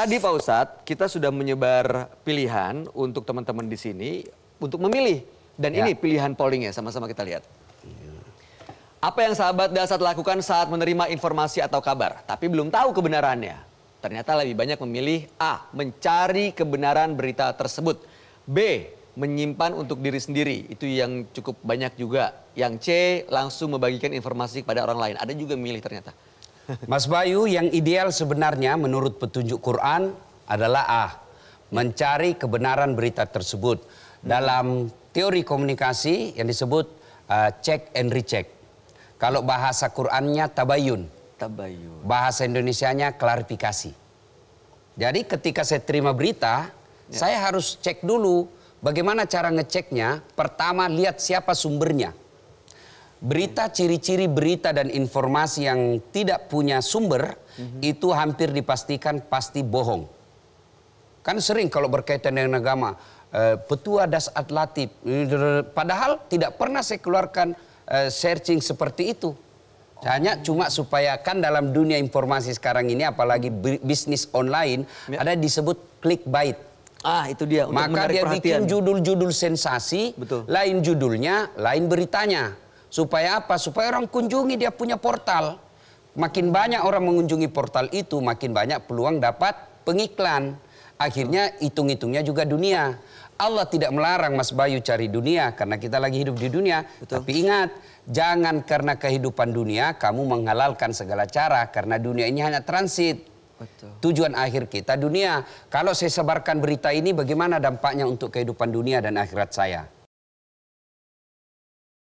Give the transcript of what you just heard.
Tadi Pak Ustadz, kita sudah menyebar pilihan untuk teman-teman di sini untuk memilih. Dan ya. ini pilihan pollingnya, sama-sama kita lihat. Apa yang sahabat dasar lakukan saat menerima informasi atau kabar, tapi belum tahu kebenarannya? Ternyata lebih banyak memilih A. Mencari kebenaran berita tersebut. B. Menyimpan untuk diri sendiri. Itu yang cukup banyak juga. Yang C. Langsung membagikan informasi kepada orang lain. Ada juga memilih ternyata. Mas Bayu, yang ideal sebenarnya menurut petunjuk Quran adalah A. Mencari kebenaran berita tersebut. Dalam teori komunikasi yang disebut uh, check and recheck. Kalau bahasa Qurannya tabayun. Tabayun. Bahasa Indonesianya klarifikasi. Jadi ketika saya terima berita, ya. saya harus cek dulu bagaimana cara ngeceknya. Pertama lihat siapa sumbernya. Berita, ciri-ciri berita dan informasi yang tidak punya sumber mm-hmm. itu hampir dipastikan pasti bohong. Kan sering kalau berkaitan dengan agama, eh, petua das atlatif. Padahal tidak pernah saya keluarkan eh, searching seperti itu. Hanya cuma supaya kan dalam dunia informasi sekarang ini apalagi bisnis online ya. ada disebut clickbait. Ah, itu dia. Untuk Maka dia bikin judul-judul sensasi, Betul. lain judulnya, lain beritanya. Supaya apa? Supaya orang kunjungi dia punya portal. Makin banyak orang mengunjungi portal itu, makin banyak peluang dapat pengiklan. Akhirnya hitung-hitungnya juga dunia. Allah tidak melarang Mas Bayu cari dunia karena kita lagi hidup di dunia. Betul. Tapi ingat, jangan karena kehidupan dunia kamu menghalalkan segala cara karena dunia ini hanya transit. Betul. Tujuan akhir kita dunia. Kalau saya sebarkan berita ini bagaimana dampaknya untuk kehidupan dunia dan akhirat saya?